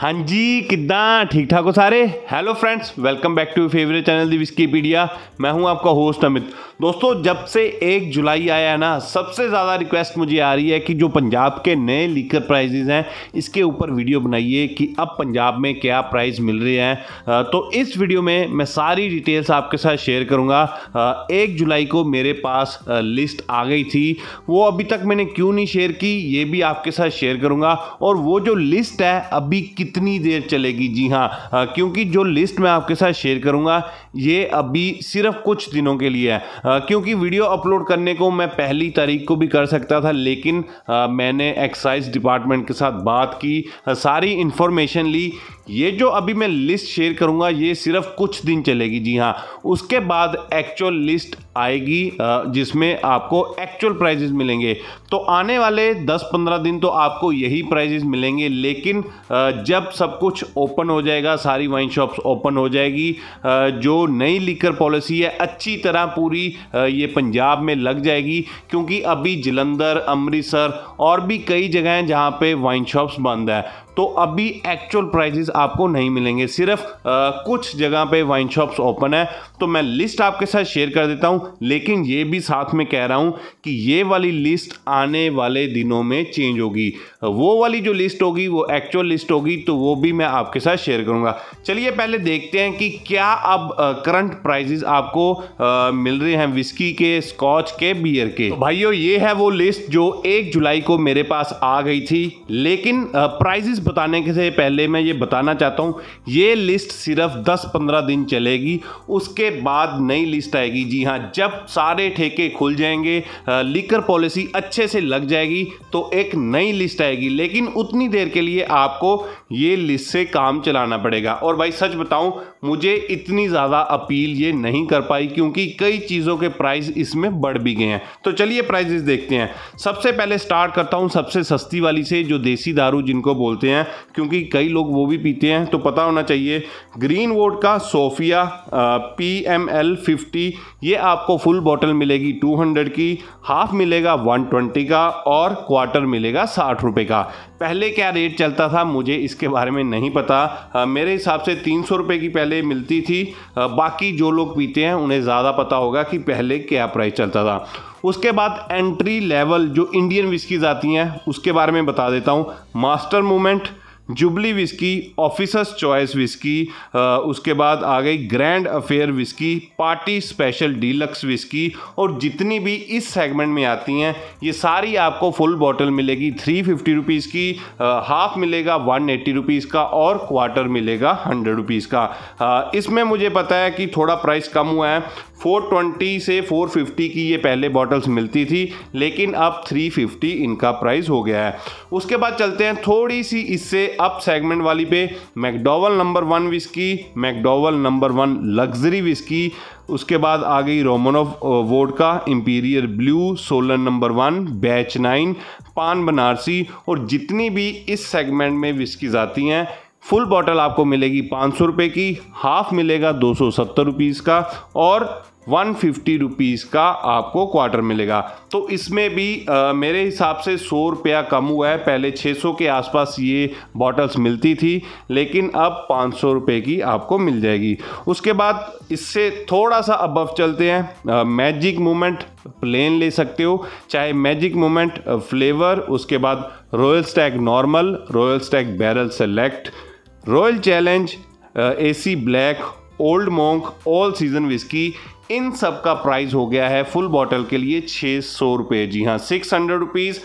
हाँ जी कि ठीक ठाक हो सारे hello friends welcome back to favourite channel the Whiskeypedia मैं हूँ आपका होस्ट अमित दोस्तों जब से एक जुलाई आया है ना सबसे ज़्यादा रिक्वेस्ट मुझे आ रही है कि जो पंजाब के नए लीकर प्राइजेज हैं इसके ऊपर वीडियो बनाइए कि अब पंजाब में क्या प्राइस मिल रहे हैं तो इस वीडियो में मैं सारी डिटेल्स आपके साथ शेयर करूँगा एक जुलाई को मेरे पास लिस्ट आ गई थी वो अभी तक मैंने क्यों नहीं शेयर की ये भी आपके साथ शेयर करूँगा और वो जो लिस्ट है अभी कितनी देर चलेगी जी हाँ क्योंकि जो लिस्ट मैं आपके साथ शेयर करूँगा ये अभी सिर्फ कुछ दिनों के लिए है क्योंकि वीडियो अपलोड करने को मैं पहली तारीख को भी कर सकता था लेकिन मैंने एक्साइज डिपार्टमेंट के साथ बात की सारी इन्फॉर्मेशन ली ये जो अभी मैं लिस्ट शेयर करूँगा ये सिर्फ कुछ दिन चलेगी जी हाँ उसके बाद एक्चुअल लिस्ट आएगी जिसमें आपको एक्चुअल प्राइजेज मिलेंगे तो आने वाले 10-15 दिन तो आपको यही प्राइजेज मिलेंगे लेकिन जब सब कुछ ओपन हो जाएगा सारी वाइन शॉप्स ओपन हो जाएगी जो नई लीकर पॉलिसी है अच्छी तरह पूरी ये पंजाब में लग जाएगी क्योंकि अभी जलंधर अमृतसर और भी कई जगह हैं जहाँ पर वाइन शॉप्स बंद है तो अभी एक्चुअल प्राइजेस आपको नहीं मिलेंगे सिर्फ आ, कुछ जगह पे वाइन शॉप्स ओपन है तो मैं लिस्ट आपके साथ शेयर कर देता हूँ लेकिन ये भी साथ में कह रहा हूँ कि ये वाली लिस्ट आने वाले दिनों में चेंज होगी वो वाली जो लिस्ट होगी वो एक्चुअल लिस्ट होगी तो वो भी मैं आपके साथ शेयर करूँगा चलिए पहले देखते हैं कि क्या अब करंट प्राइजेस आपको आ, मिल रहे हैं विस्की के स्कॉच के बियर के तो भाइयों ये है वो लिस्ट जो एक जुलाई को मेरे पास आ गई थी लेकिन प्राइजेस लिस्ट बताने के से पहले मैं ये बताना चाहता हूँ ये लिस्ट सिर्फ 10-15 दिन चलेगी उसके बाद नई लिस्ट आएगी जी हाँ जब सारे ठेके खुल जाएंगे लिकर पॉलिसी अच्छे से लग जाएगी तो एक नई लिस्ट आएगी लेकिन उतनी देर के लिए आपको ये लिस्ट से काम चलाना पड़ेगा और भाई सच बताऊँ मुझे इतनी ज़्यादा अपील ये नहीं कर पाई क्योंकि कई चीज़ों के प्राइस इसमें बढ़ भी गए हैं तो चलिए प्राइजेस देखते हैं सबसे पहले स्टार्ट करता हूँ सबसे सस्ती वाली से जो देसी दारू जिनको बोलते हैं क्योंकि कई लोग वो भी पीते हैं तो पता होना चाहिए green vodka Sofia P M L fifty ये आपको फुल बॉटल मिलेगी टू हंड्रेड की हाफ मिलेगा वन ट्वेंटी का और क्वार्टर मिलेगा साठ रुपये का पहले क्या रेट चलता था मुझे इसके बारे में नहीं पता आ, मेरे हिसाब से तीन सौ रुपये की पहले पहले मिलती थी बाकी जो लोग पीते हैं उन्हें ज़्यादा पता होगा कि पहले क्या प्राइस चलता था उसके बाद एंट्री लेवल जो इंडियन विस्कीज आती हैं उसके बारे में बता देता हूँ master movement Jubilee whisky officer's choice whisky उसके बाद आ गई grand affair whisky party special deluxe whisky और जितनी भी इस सेगमेंट में आती हैं ये सारी आपको फुल बॉटल मिलेगी थ्री फिफ्टी रुपीज़ की हाफ मिलेगा वन एट्टी रुपीज़ का और क्वार्टर मिलेगा हंड्रेड रुपीज़ का इसमें मुझे पता है कि थोड़ा प्राइस कम हुआ है 420 से 450 की ये पहले बॉटल्स मिलती थी लेकिन अब 350 इनका प्राइस हो गया है उसके बाद चलते हैं थोड़ी सी इससे अप सेगमेंट वाली पे McDowell number one whisky McDowell number one luxury whisky उसके बाद आ गई Romanov vodka imperial blue solar number one batch nine paan Banarasi और जितनी भी इस सेगमेंट में विस्कीज आती हैं फुल बॉटल आपको मिलेगी पाँच सौ की हाफ मिलेगा दो सौ सत्तर रुपीज़ का और वन फिफ्टी रुपीज़ का आपको क्वार्टर मिलेगा तो इसमें भी आ, मेरे हिसाब से सौ रुपया कम हुआ है पहले 600 के आसपास ये बॉटल्स मिलती थी लेकिन अब पाँच सौ रुपये की आपको मिल जाएगी उसके बाद इससे थोड़ा सा अबव चलते हैं आ, मैजिक मोमेंट प्लेन ले सकते हो चाहे मैजिक मोमेंट फ्लेवर उसके बाद Royal Stag normal Royal Stag barrel select Royal Challenge AC black Old Monk all season whisky इन सब का प्राइस हो गया है फुल बॉटल के लिए छः सौ रुपये जी हाँ सिक्स हंड्रेड रुपीज़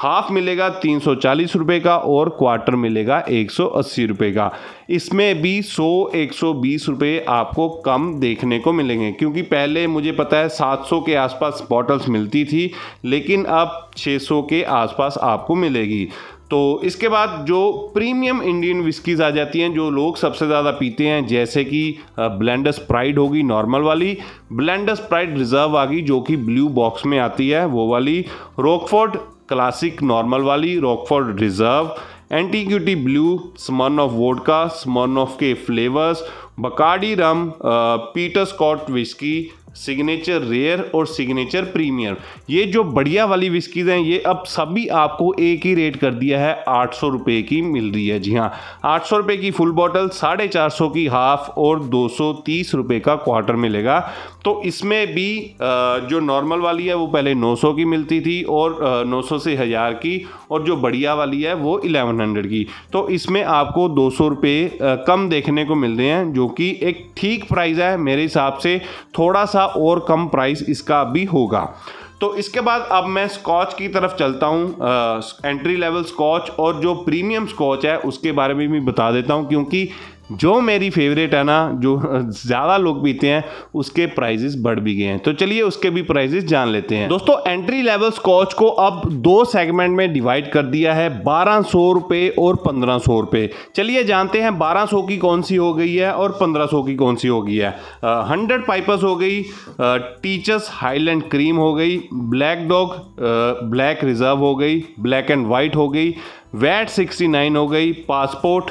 हाफ मिलेगा तीन सौ चालीस रुपये का और क्वार्टर मिलेगा एक सौ अस्सी रुपये का इसमें भी सौ एक सौ बीस रुपये आपको कम देखने को मिलेंगे क्योंकि पहले मुझे पता है सात सौ के आसपास बॉटल्स मिलती थी लेकिन अब छः सौ के आसपास आपको मिलेगी तो इसके बाद जो प्रीमियम इंडियन विस्कीज़ आ जाती हैं जो लोग सबसे ज़्यादा पीते हैं जैसे कि ब्लेंडस प्राइड होगी नॉर्मल वाली ब्लेंडस प्राइड रिजर्व आ गई जो कि ब्लू बॉक्स में आती है वो वाली रॉकफोर्ड क्लासिक नॉर्मल वाली Rockford reserve antiquity blue Smirnoff vodka Smirnoff के flavours Bacardi rum Peter Scot whisky Signature rare और सिग्नेचर प्रीमियम ये जो बढ़िया वाली विस्कीज हैं ये अब सभी आपको एक ही रेट कर दिया है आठ सौ रुपये की मिल रही है जी हाँ आठ सौ रुपये की फुल बॉटल साढ़े चार सौ की हाफ और दो सौ तीस रुपये का क्वार्टर मिलेगा तो इसमें भी जो नॉर्मल वाली है वो पहले नौ सौ की मिलती थी और नौ सौ से हज़ार की और जो बढ़िया वाली है वो इलेवन हंड्रेड की तो इसमें आपको दो सौ रुपये कम देखने को मिल रहे हैं जो कि एक ठीक प्राइस है मेरे हिसाब से थोड़ा सा सा अच्छा और कम प्राइस इसका भी होगा तो इसके बाद अब मैं स्कॉच की तरफ चलता हूँ एंट्री लेवल स्कॉच और जो प्रीमियम स्कॉच है उसके बारे में भी बता देता हूँ क्योंकि जो मेरी फेवरेट है ना जो ज़्यादा लोग पीते हैं उसके प्राइजेस बढ़ भी गए हैं तो चलिए उसके भी प्राइजेस जान लेते हैं दोस्तों एंट्री लेवल स्कॉच को अब दो सेगमेंट में डिवाइड कर दिया है बारह सौ रुपये और पंद्रह सौ रुपये चलिए जानते हैं बारह सौ की कौन सी हो गई है और पंद्रह सौ की कौन सी हो गई है हंड्रेड पाइपस हो गई टीचर्स हाईलैंड क्रीम हो गई ब्लैक डॉग ब्लैक रिजर्व हो गई ब्लैक एंड वाइट हो गई वैट सिक्सटी नाइन हो गई पासपोर्ट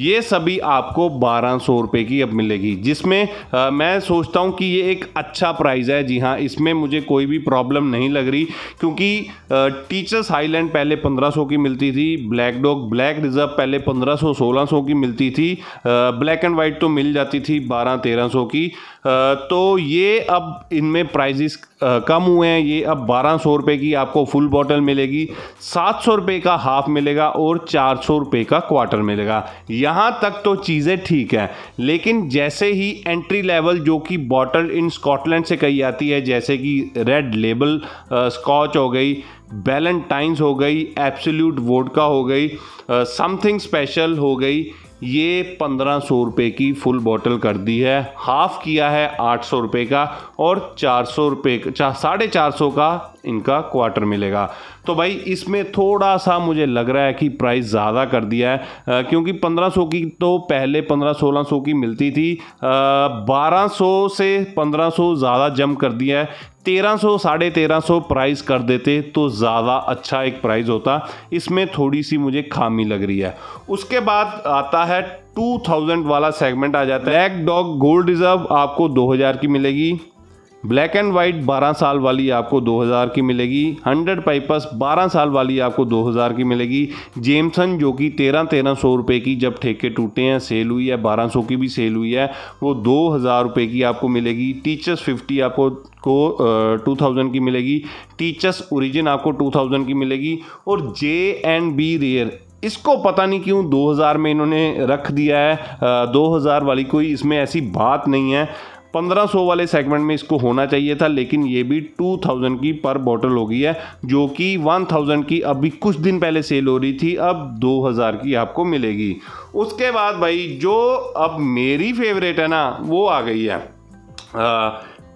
ये सभी आपको बारह सौ रुपये की अब मिलेगी जिसमें आ, मैं सोचता हूँ कि ये एक अच्छा प्राइज़ है जी हाँ इसमें मुझे कोई भी प्रॉब्लम नहीं लग रही क्योंकि आ, टीचर्स हाईलैंड पहले पंद्रह सौ की मिलती थी ब्लैक डॉग ब्लैक रिजर्व पहले पंद्रह सौ सोलह सौ की मिलती थी आ, ब्लैक एंड वाइट तो मिल जाती थी बारह तेरह सौ की तो ये अब इनमें प्राइजिस कम हुए हैं ये अब बारह सौ रुपये की आपको फुल बॉटल मिलेगी सात सौ रुपये का हाफ मिलेगा और चार सौ रुपये का क्वार्टर मिलेगा यहाँ तक तो चीज़ें ठीक हैं लेकिन जैसे ही एंट्री लेवल जो कि बॉटल इन स्कॉटलैंड से कही जाती है जैसे कि रेड लेबल स्कॉच हो गई बैलेंटाइंस हो गई एब्सोल्यूट वोडका हो गई समथिंग स्पेशल हो गई ये पंद्रह सौ रुपये की फुल बॉटल कर दी है हाफ किया है आठ सौ रुपये का और चार सौ रुपये का साढ़े चार सौ का इनका क्वार्टर मिलेगा तो भाई इसमें थोड़ा सा मुझे लग रहा है कि प्राइस ज़्यादा कर दिया है आ, क्योंकि 1500 की तो पहले 1500-1600 की मिलती थी आ, 1200 से 1500 ज़्यादा जम कर दिया है तेरह सौ साढ़े तेरह सौ प्राइस कर देते तो ज़्यादा अच्छा एक प्राइस होता इसमें थोड़ी सी मुझे खामी लग रही है उसके बाद आता है 2000 वाला सेगमेंट आ जाता है ब्लैक डॉग गोल्ड रिजर्व आपको 2000 की मिलेगी ब्लैक एंड वाइट 12 साल वाली आपको 2000 की मिलेगी 100 पाइपस 12 साल वाली आपको 2000 की मिलेगी जेमसन जो कि तेरह तेरह सौ रुपये की जब ठेके टूटे हैं सेल हुई है 1200 की भी सेल हुई है वो दो हज़ार रुपये की आपको मिलेगी टीचर्स 50 आपको को टू थाउजेंड की मिलेगी टीचर्स ओरिजिन आपको टू थाउजेंड की मिलेगी और जे एंड बी रेयर इसको पता नहीं क्यों 2000 में इन्होंने रख दिया है आ, 2000 वाली कोई इसमें ऐसी बात नहीं है 1500 वाले सेगमेंट में इसको होना चाहिए था लेकिन ये भी 2000 की पर बॉटल हो गई है जो कि 1000 की अभी कुछ दिन पहले सेल हो रही थी अब 2000 की आपको मिलेगी उसके बाद भाई जो अब मेरी फेवरेट है ना वो आ गई है आ,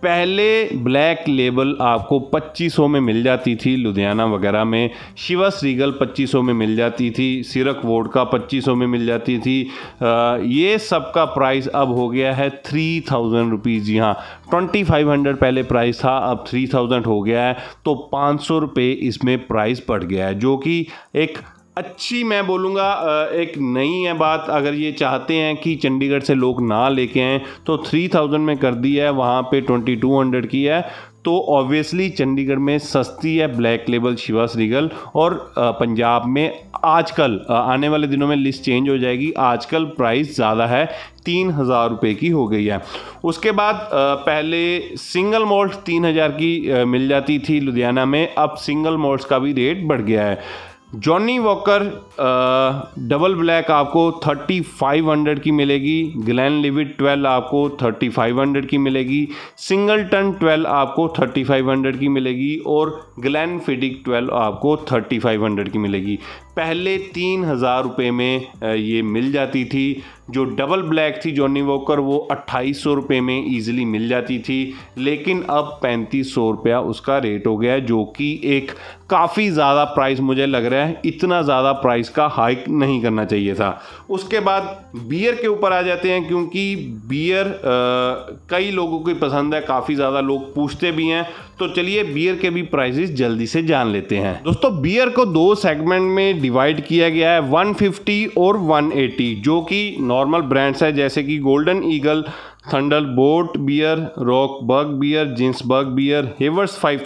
पहले ब्लैक लेबल आपको 2500 में मिल जाती थी लुधियाना वगैरह में शिवा श्रीगल 2500 में मिल जाती थी सिरक वोड का 2500 में मिल जाती थी आ, ये सब का प्राइस अब हो गया है थ्री थाउजेंड रुपीज़ जी हाँ ट्वेंटी फाइव हंड्रेड पहले प्राइस था अब थ्री थाउजेंड हो गया है तो पाँच सौ रुपये इसमें प्राइस बढ़ गया है जो कि एक अच्छी मैं बोलूँगा एक नई है बात अगर ये चाहते हैं कि चंडीगढ़ से लोग ना लेके आएँ तो थ्री थाउजेंड में कर दी है वहाँ पे ट्वेंटी टू हंड्रेड की है तो ऑब्वियसली चंडीगढ़ में सस्ती है ब्लैक लेबल शिवा श्रीगल और पंजाब में आजकल आने वाले दिनों में लिस्ट चेंज हो जाएगी आजकल प्राइस ज़्यादा है तीन हज़ार रुपये की हो गई है उसके बाद पहले सिंगल मॉल्ट तीन हज़ार की मिल जाती थी लुधियाना में अब सिंगल मॉल्ट का भी रेट बढ़ गया है जॉनी वॉकर डबल ब्लैक आपको 3500 की मिलेगी ग्लैन लिविट 12 आपको 3500 की मिलेगी सिंगलटन 12 आपको 3500 की मिलेगी और ग्लैन फिडिक 12 आपको 3500 की मिलेगी पहले तीन हज़ार रुपये में ये मिल जाती थी जो डबल ब्लैक थी जॉनी वॉकर वो अट्ठाईस सौ रुपये में ईजिली मिल जाती थी लेकिन अब पैंतीस सौ रुपया उसका रेट हो गया जो कि एक काफ़ी ज़्यादा प्राइस मुझे लग रहा है इतना ज़्यादा प्राइस का हाइक नहीं करना चाहिए था उसके बाद बियर के ऊपर आ जाते हैं क्योंकि बियर कई लोगों की पसंद है काफ़ी ज़्यादा लोग पूछते भी हैं तो चलिए बियर के भी प्राइसेस जल्दी से जान लेते हैं दोस्तों बियर को दो सेगमेंट में डिवाइड किया गया है 150 और 180 जो कि नॉर्मल ब्रांड्स है जैसे कि golden eagle thunderbolt beer Rockberg beer Ginsberg beer Haywards five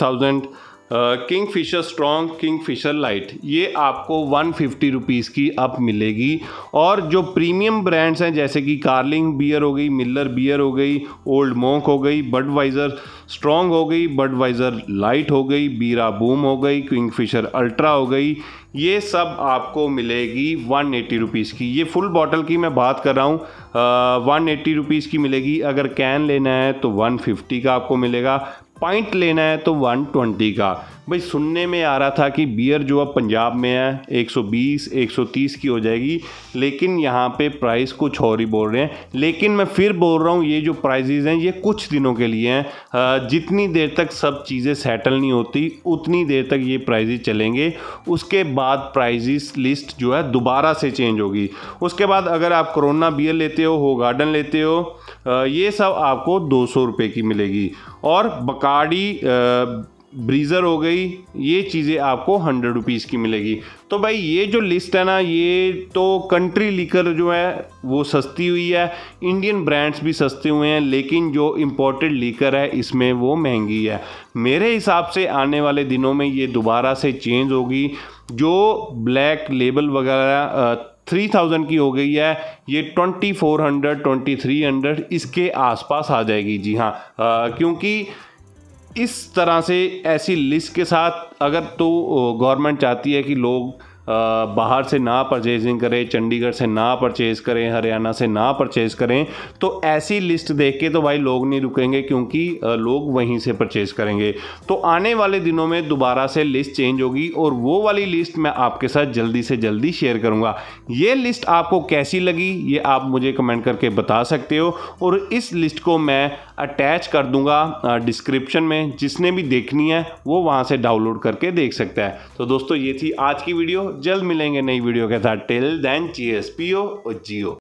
Kingfisher strong Kingfisher light ये आपको वन फिफ्टी रुपीज़ की अब मिलेगी और जो प्रीमियम ब्रांड्स हैं जैसे कि कार्लिंग बियर हो गई मिलर बियर हो गई ओल्ड मोंक हो गई बड वाइज़र स्ट्रॉन्ग हो गई बड वाइज़र लाइट हो गई बीरा बूम हो गई किंग फिशर अल्ट्रा हो गई ये सब आपको मिलेगी वन एटी रुपीज़ की ये फुल बॉटल की मैं बात कर रहा हूँ वन एट्टी रुपीज़ की मिलेगी अगर कैन लेना है तो वन फिफ्टी का आपको मिलेगा पॉइंट लेना है तो 120 का भाई सुनने में आ रहा था कि बियर जो अब पंजाब में है 120 130 की हो जाएगी लेकिन यहाँ पे प्राइस कुछ और ही बोल रहे हैं लेकिन मैं फिर बोल रहा हूँ ये जो प्राइजेज़ हैं ये कुछ दिनों के लिए हैं जितनी देर तक सब चीज़ें सेटल नहीं होती उतनी देर तक ये प्राइजेज चलेंगे उसके बाद प्राइजेस लिस्ट जो है दोबारा से चेंज होगी उसके बाद अगर आप करोना बियर लेते हो हो गार्डन लेते हो ये सब आपको दो सौ की मिलेगी और बकाडी ब्रीज़र हो गई ये चीज़ें आपको हंड्रेड रुपीज़ की मिलेगी तो भाई ये जो लिस्ट है ना ये तो कंट्री लिकर जो है वो सस्ती हुई है इंडियन ब्रांड्स भी सस्ते हुए हैं लेकिन जो इम्पोर्टेड लीकर है इसमें वो महंगी है मेरे हिसाब से आने वाले दिनों में ये दोबारा से चेंज होगी जो ब्लैक लेबल वगैरह थ्री थाउजेंड की हो गई है ये twenty four hundred twenty three hundred इसके आसपास आ जाएगी जी हाँ आ, क्योंकि इस तरह से ऐसी लिस्ट के साथ अगर तो गवर्नमेंट चाहती है कि लोग बाहर से ना परचेजिंग करें चंडीगढ़ से ना परचेज़ करें हरियाणा से ना परचेज़ करें तो ऐसी लिस्ट देख के तो भाई लोग नहीं रुकेंगे क्योंकि लोग वहीं से परचेज़ करेंगे तो आने वाले दिनों में दोबारा से लिस्ट चेंज होगी और वो वाली लिस्ट मैं आपके साथ जल्दी से जल्दी शेयर करूँगा ये लिस्ट आपको कैसी लगी ये आप मुझे कमेंट करके बता सकते हो और इस लिस्ट को मैं अटैच कर दूंगा डिस्क्रिप्शन में जिसने भी देखनी है वो वहाँ से डाउनलोड करके देख सकता है तो दोस्तों ये थी आज की वीडियो जल्द मिलेंगे नई वीडियो के साथ दैन देन चीएस पीओ और जियो